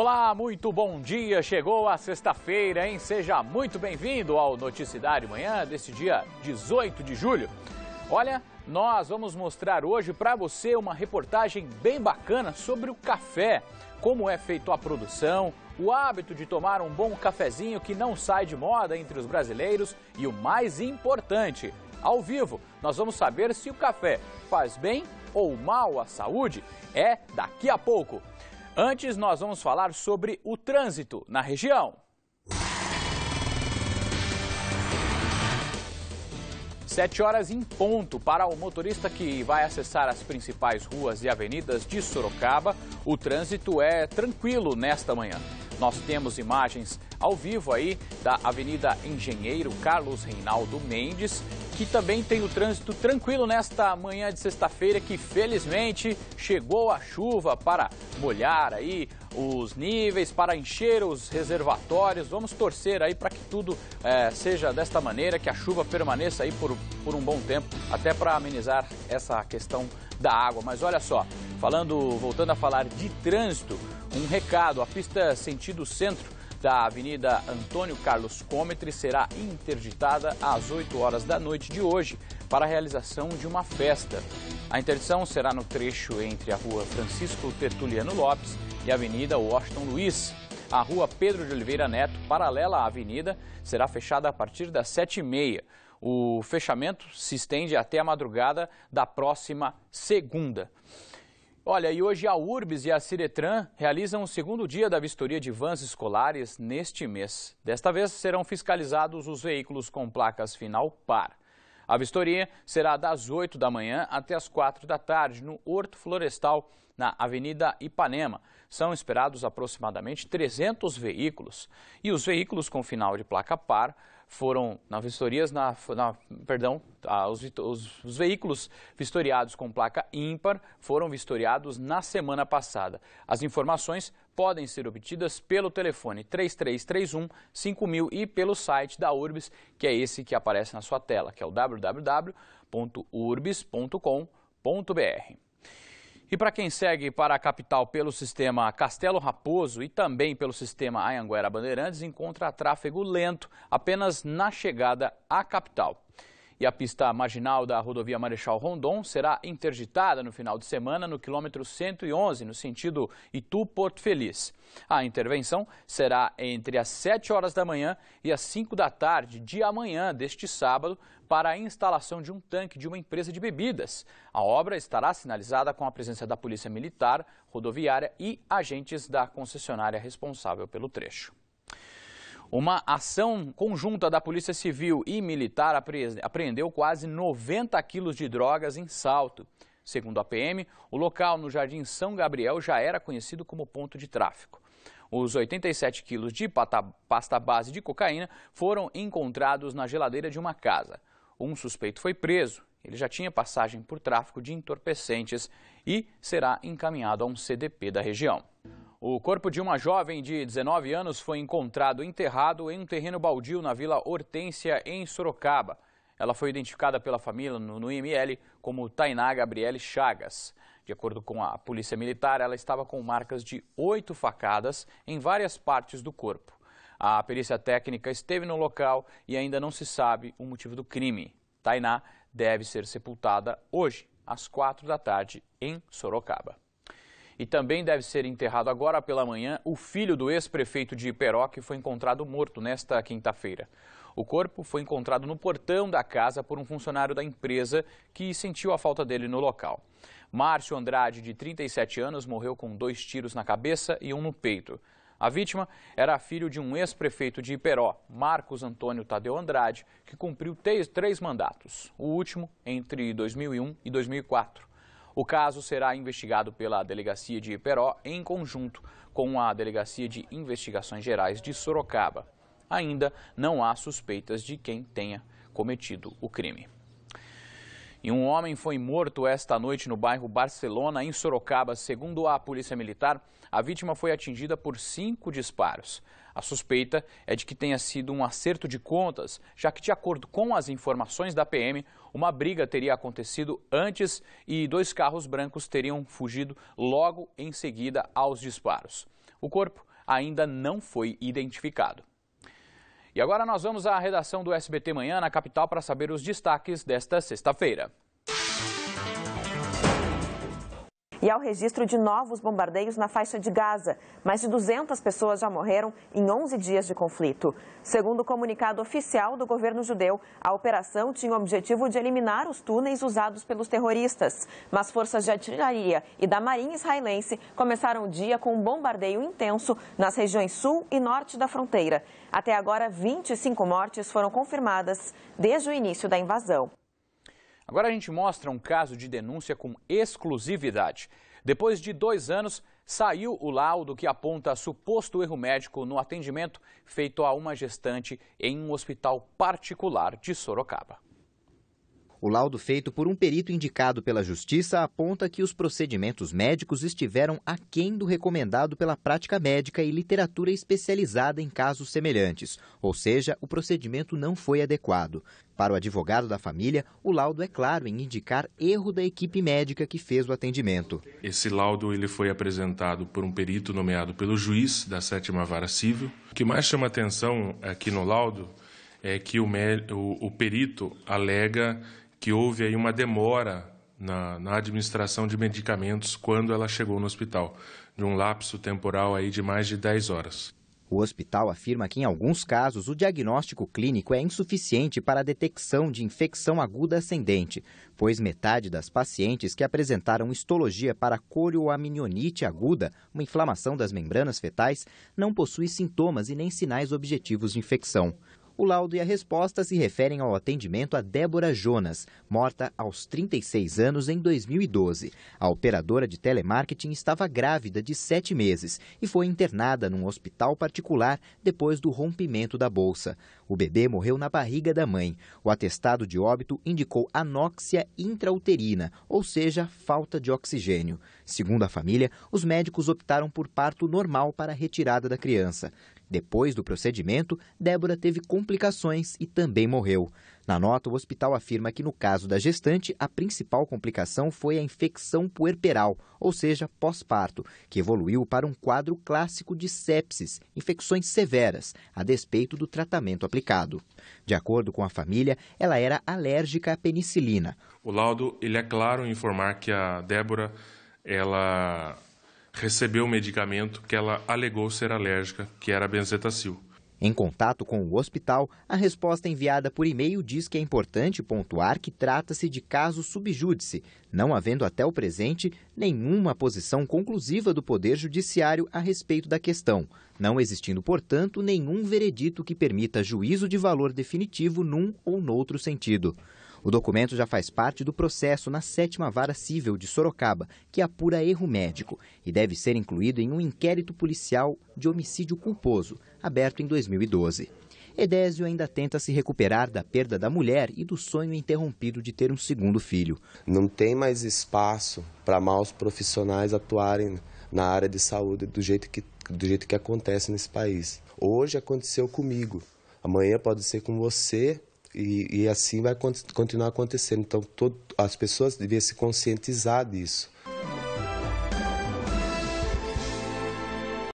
Olá, muito bom dia. Chegou a sexta-feira, hein? Seja muito bem-vindo ao Noticidade Manhã desse dia 18 de julho. Olha, nós vamos mostrar hoje para você uma reportagem bem bacana sobre o café, como é feito a produção, o hábito de tomar um bom cafezinho que não sai de moda entre os brasileiros e o mais importante, ao vivo, nós vamos saber se o café faz bem ou mal à saúde. É daqui a pouco. Antes, nós vamos falar sobre o trânsito na região. Sete horas em ponto para o motorista que vai acessar as principais ruas e avenidas de Sorocaba. O trânsito é tranquilo nesta manhã. Nós temos imagens ao vivo aí da Avenida Engenheiro Carlos Reinaldo Mendes, Aqui também tem o trânsito tranquilo nesta manhã de sexta-feira, que felizmente chegou a chuva para molhar aí os níveis, para encher os reservatórios. Vamos torcer aí para que tudo é, seja desta maneira, que a chuva permaneça aí por, por um bom tempo, até para amenizar essa questão da água. Mas olha só, falando, voltando a falar de trânsito, um recado, a pista sentido centro da Avenida Antônio Carlos Cometre será interditada às 8 horas da noite de hoje para a realização de uma festa. A interdição será no trecho entre a Rua Francisco Tertuliano Lopes e a Avenida Washington Luiz. A Rua Pedro de Oliveira Neto, paralela à avenida, será fechada a partir das 7h30. O fechamento se estende até a madrugada da próxima segunda. Olha, e hoje a URBS e a Ciretran realizam o segundo dia da vistoria de vans escolares neste mês. Desta vez serão fiscalizados os veículos com placas final par. A vistoria será das 8 da manhã até as 4 da tarde no Horto Florestal, na Avenida Ipanema. São esperados aproximadamente 300 veículos e os veículos com final de placa par foram na vistorias na, na perdão os, os, os, veículos vistoriados com placa ímpar foram vistoriados na semana passada as informações podem ser obtidas pelo telefone 3331 5000 e pelo site da Urbis que é esse que aparece na sua tela que é o www.urbis.com.br e para quem segue para a capital pelo sistema Castelo Raposo e também pelo sistema Ayanguera Bandeirantes, encontra tráfego lento apenas na chegada à capital. E a pista marginal da rodovia Marechal Rondon será interditada no final de semana no quilômetro 111, no sentido Itu-Porto Feliz. A intervenção será entre as 7 horas da manhã e as 5 da tarde de amanhã deste sábado para a instalação de um tanque de uma empresa de bebidas. A obra estará sinalizada com a presença da Polícia Militar, Rodoviária e agentes da concessionária responsável pelo trecho. Uma ação conjunta da Polícia Civil e Militar apreendeu quase 90 quilos de drogas em salto. Segundo a PM, o local no Jardim São Gabriel já era conhecido como ponto de tráfico. Os 87 quilos de pasta base de cocaína foram encontrados na geladeira de uma casa. Um suspeito foi preso. Ele já tinha passagem por tráfico de entorpecentes e será encaminhado a um CDP da região. O corpo de uma jovem de 19 anos foi encontrado enterrado em um terreno baldio na Vila Hortência, em Sorocaba. Ela foi identificada pela família no IML como Tainá Gabriele Chagas. De acordo com a polícia militar, ela estava com marcas de oito facadas em várias partes do corpo. A perícia técnica esteve no local e ainda não se sabe o motivo do crime. Tainá deve ser sepultada hoje, às quatro da tarde, em Sorocaba. E também deve ser enterrado agora pela manhã o filho do ex-prefeito de Iperó, que foi encontrado morto nesta quinta-feira. O corpo foi encontrado no portão da casa por um funcionário da empresa que sentiu a falta dele no local. Márcio Andrade, de 37 anos, morreu com dois tiros na cabeça e um no peito. A vítima era filho de um ex-prefeito de Iperó, Marcos Antônio Tadeu Andrade, que cumpriu três, mandatos, o último entre 2001 e 2004. O caso será investigado pela Delegacia de Iperó em conjunto com a Delegacia de Investigações Gerais de Sorocaba. Ainda não há suspeitas de quem tenha cometido o crime. E um homem foi morto esta noite no bairro Barcelona, em Sorocaba. Segundo a Polícia Militar, a vítima foi atingida por cinco disparos. A suspeita é de que tenha sido um acerto de contas, já que, de acordo com as informações da PM, uma briga teria acontecido antes e dois carros brancos teriam fugido logo em seguida aos disparos. O corpo ainda não foi identificado. E agora nós vamos à redação do SBT Manhã na capital para saber os destaques desta sexta-feira. e ao registro de novos bombardeios na faixa de Gaza. Mais de 200 pessoas já morreram em 11 dias de conflito. Segundo o comunicado oficial do governo judeu, a operação tinha o objetivo de eliminar os túneis usados pelos terroristas. Mas forças de artilharia e da marinha israelense começaram o dia com um bombardeio intenso nas regiões sul e norte da fronteira. Até agora, 25 mortes foram confirmadas desde o início da invasão. Agora a gente mostra um caso de denúncia com exclusividade. Depois de dois anos, saiu o laudo que aponta suposto erro médico no atendimento feito a uma gestante em um hospital particular de Sorocaba. O laudo feito por um perito indicado pela Justiça aponta que os procedimentos médicos estiveram aquém do recomendado pela prática médica e literatura especializada em casos semelhantes, ou seja, o procedimento não foi adequado. Para o advogado da família, o laudo é claro em indicar erro da equipe médica que fez o atendimento. Esse laudo ele foi apresentado por um perito nomeado pelo juiz da sétima vara civil. O que mais chama atenção aqui no laudo é que o, o, o perito alega que houve aí uma demora na, na, administração de medicamentos quando ela chegou no hospital, de um lapso temporal aí de mais de 10 horas. O hospital afirma que, em alguns casos, o diagnóstico clínico é insuficiente para a detecção de infecção aguda ascendente, pois metade das pacientes que apresentaram histologia para corioaminionite aguda, uma inflamação das membranas fetais, não possui sintomas e nem sinais objetivos de infecção. O laudo e a resposta se referem ao atendimento a Débora Jonas, morta aos 36 anos em 2012. A operadora de telemarketing estava grávida de sete meses e foi internada num hospital particular depois do rompimento da bolsa. O bebê morreu na barriga da mãe. O atestado de óbito indicou anóxia intrauterina, ou seja, falta de oxigênio. Segundo a família, os médicos optaram por parto normal para a retirada da criança. Depois do procedimento, Débora teve complicações e também morreu. Na nota, o hospital afirma que no caso da gestante, a principal complicação foi a infecção puerperal, ou seja, pós-parto, que evoluiu para um quadro clássico de sepsis, infecções severas, a despeito do tratamento aplicado. De acordo com a família, ela era alérgica à penicilina. O laudo ele é claro em informar que a Débora ela recebeu o medicamento que ela alegou ser alérgica, que era a benzetacil. Em contato com o hospital, a resposta enviada por e-mail diz que é importante pontuar que trata-se de caso subjúdice, não havendo até o presente nenhuma posição conclusiva do Poder Judiciário a respeito da questão, não existindo, portanto, nenhum veredito que permita juízo de valor definitivo num ou noutro sentido. O documento já faz parte do processo na sétima vara civil de Sorocaba, que apura erro médico e deve ser incluído em um inquérito policial de homicídio culposo, aberto em 2012. Edésio ainda tenta se recuperar da perda da mulher e do sonho interrompido de ter um segundo filho. Não tem mais espaço para maus profissionais atuarem na área de saúde do jeito que, do jeito que acontece nesse país. Hoje aconteceu comigo, amanhã pode ser com você, e, e assim vai continuar acontecendo. Então, todo, as pessoas devem se conscientizar disso.